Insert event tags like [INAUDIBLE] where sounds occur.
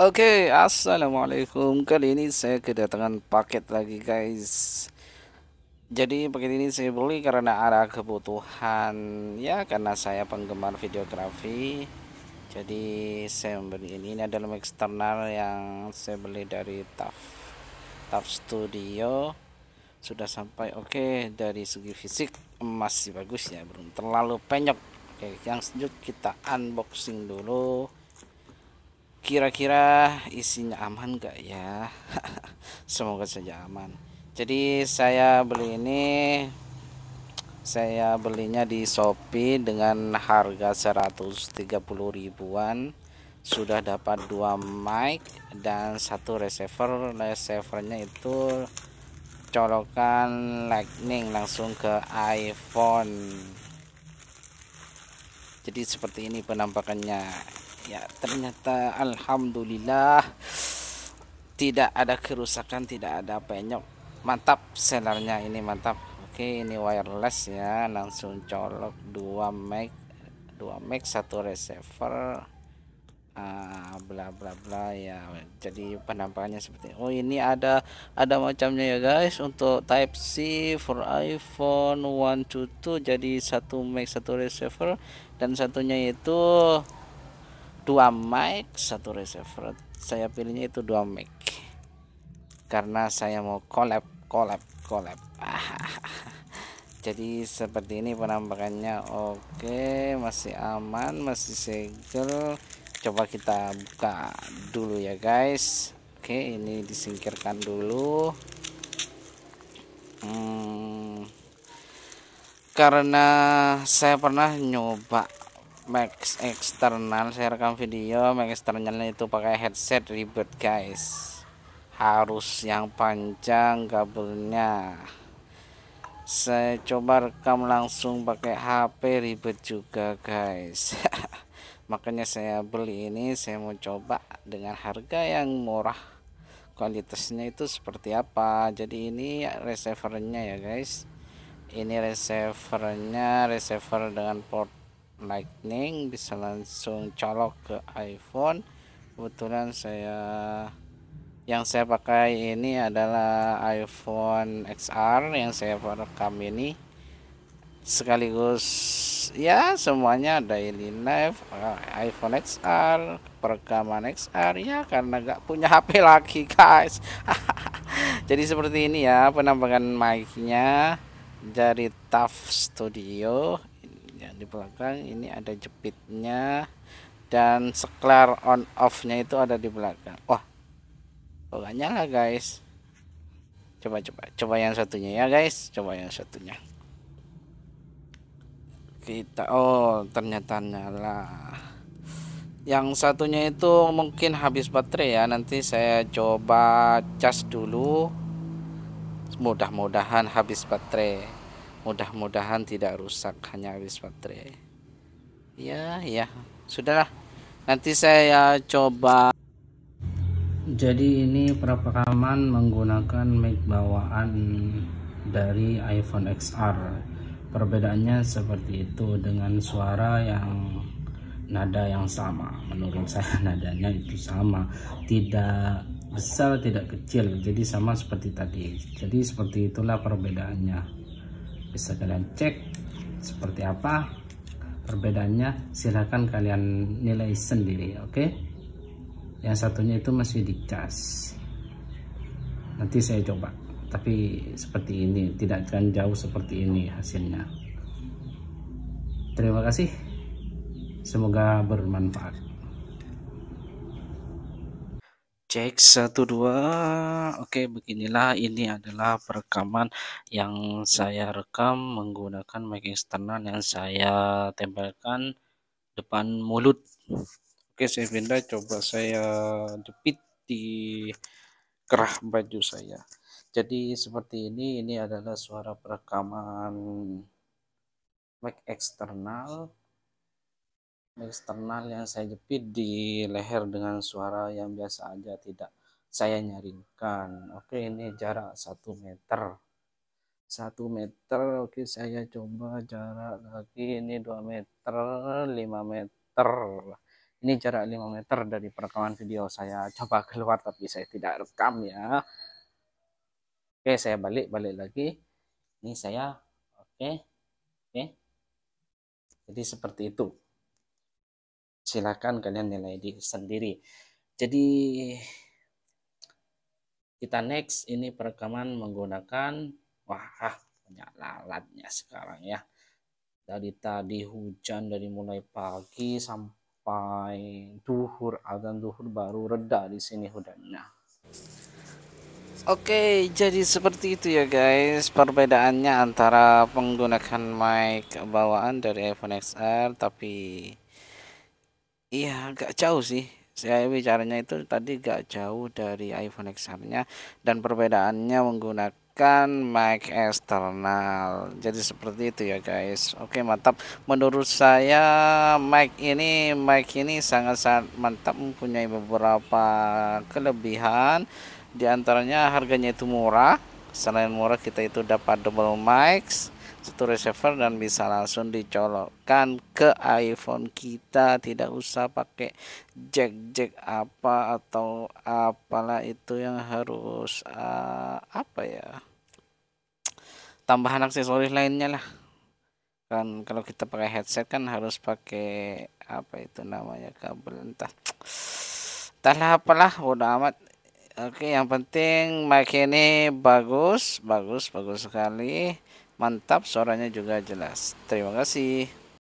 Oke, okay, assalamualaikum. Kali ini saya kedatangan paket lagi, guys. Jadi paket ini saya beli karena ada kebutuhan ya, karena saya penggemar videografi. Jadi saya membeli ini. Ini adalah eksternal yang saya beli dari TAF TAF Studio. Sudah sampai oke okay, dari segi fisik masih bagus ya, belum terlalu penyok. Oke, okay, yang selanjutnya kita unboxing dulu kira-kira isinya aman gak ya [LAUGHS] semoga saja aman jadi saya beli ini saya belinya di Shopee dengan harga 130 ribuan sudah dapat dua mic dan satu receiver receivernya itu colokan lightning langsung ke iPhone jadi seperti ini penampakannya ya ternyata alhamdulillah tidak ada kerusakan tidak ada penyok mantap selernya ini mantap oke ini wireless ya langsung colok 2 mic 2 mic satu receiver ah bla bla bla ya jadi penampakannya seperti ini. oh ini ada ada macamnya ya guys untuk type C for iPhone 122 jadi satu mic satu receiver dan satunya itu dua mic satu receiver saya pilihnya itu dua mic karena saya mau collab collab collab [LAUGHS] jadi seperti ini penampakannya oke masih aman masih segel coba kita buka dulu ya guys oke ini disingkirkan dulu hmm, karena saya pernah nyoba max eksternal saya rekam video max eksternalnya itu pakai headset ribet guys harus yang panjang kabelnya saya coba rekam langsung pakai HP ribet juga guys [LAUGHS] makanya saya beli ini saya mau coba dengan harga yang murah kualitasnya itu seperti apa jadi ini receivernya ya guys ini receivernya receiver dengan port lightning bisa langsung colok ke iPhone kebetulan saya yang saya pakai ini adalah iPhone XR yang saya rekam ini sekaligus ya semuanya daily life eh, iPhone XR perekaman XR ya karena gak punya HP lagi [LAUGHS] guys [LAUGHS] jadi seperti ini ya penampakan mic-nya dari Tuff Studio ya di belakang ini ada jepitnya dan seklar on off nya itu ada di belakang wah pokoknya lah guys coba coba coba yang satunya ya guys coba yang satunya kita oh ternyata nyala yang satunya itu mungkin habis baterai ya nanti saya coba cas dulu mudah-mudahan habis baterai mudah-mudahan tidak rusak hanya habis baterai ya ya sudahlah nanti saya coba jadi ini perekaman menggunakan mic bawaan dari iPhone XR perbedaannya seperti itu dengan suara yang nada yang sama menurut saya [LAUGHS] nadanya itu sama tidak besar tidak kecil jadi sama seperti tadi jadi seperti itulah perbedaannya bisa kalian cek seperti apa perbedaannya silahkan kalian nilai sendiri oke okay? yang satunya itu masih dicas nanti saya coba tapi seperti ini tidak akan jauh seperti ini hasilnya terima kasih semoga bermanfaat cek satu dua oke beginilah ini adalah perekaman yang saya rekam menggunakan mic eksternal yang saya tempelkan depan mulut oke saya pindah coba saya jepit di kerah baju saya jadi seperti ini ini adalah suara perekaman mic eksternal eksternal yang saya jepit di leher dengan suara yang biasa aja tidak saya nyaringkan oke ini jarak 1 meter 1 meter oke saya coba jarak lagi ini 2 meter 5 meter ini jarak 5 meter dari perekaman video saya coba keluar tapi saya tidak rekam ya oke saya balik balik lagi ini saya oke oke jadi seperti itu Silakan kalian nilai di sendiri. Jadi kita next ini perekaman menggunakan wah ah, banyak lalatnya sekarang ya. Dari tadi hujan dari mulai pagi sampai duhur azan duhur baru reda di sini hujannya. Oke, jadi seperti itu ya guys perbedaannya antara menggunakan mic bawaan dari iPhone XR tapi Iya, agak jauh sih. Saya bicaranya itu tadi gak jauh dari iPhone XR-nya dan perbedaannya menggunakan mic eksternal. Jadi seperti itu ya guys. Oke, mantap. Menurut saya mic ini mic ini sangat-sangat mantap mempunyai beberapa kelebihan di antaranya harganya itu murah selain murah kita itu dapat double mics satu receiver dan bisa langsung dicolokkan ke iPhone kita tidak usah pakai jack jack apa atau apalah itu yang harus uh, apa ya tambahan aksesoris lainnya lah kan kalau kita pakai headset kan harus pakai apa itu namanya kabel entah entahlah apalah udah amat Oke, yang penting mic ini bagus, bagus, bagus sekali. Mantap, suaranya juga jelas. Terima kasih.